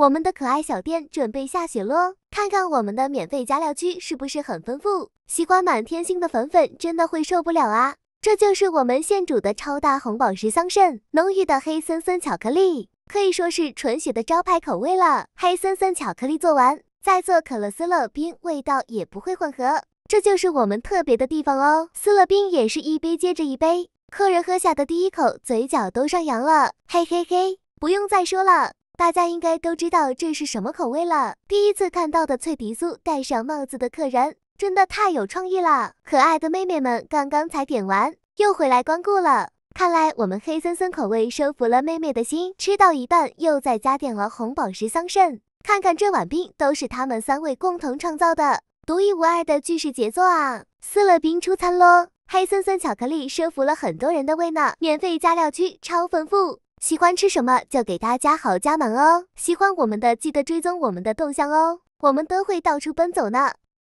我们的可爱小店准备下雪喽！看看我们的免费加料区是不是很丰富？喜欢满天星的粉粉真的会受不了啊！这就是我们现煮的超大红宝石桑葚，浓郁的黑森森巧克力可以说是纯血的招牌口味了。黑森森巧克力做完再做可乐斯乐冰，味道也不会混合。这就是我们特别的地方哦，斯乐冰也是一杯接着一杯，客人喝下的第一口嘴角都上扬了，嘿嘿嘿，不用再说了。大家应该都知道这是什么口味了。第一次看到的脆皮酥，戴上帽子的客人真的太有创意了。可爱的妹妹们刚刚才点完，又回来光顾了。看来我们黑森森口味收服了妹妹的心。吃到一半又再加点了红宝石桑葚。看看这碗冰都是他们三位共同创造的独一无二的巨石杰作啊！撕了冰出餐喽。黑森森巧克力收服了很多人的胃呢。免费加料区超丰富。喜欢吃什么就给大家好加满哦！喜欢我们的记得追踪我们的动向哦，我们都会到处奔走呢。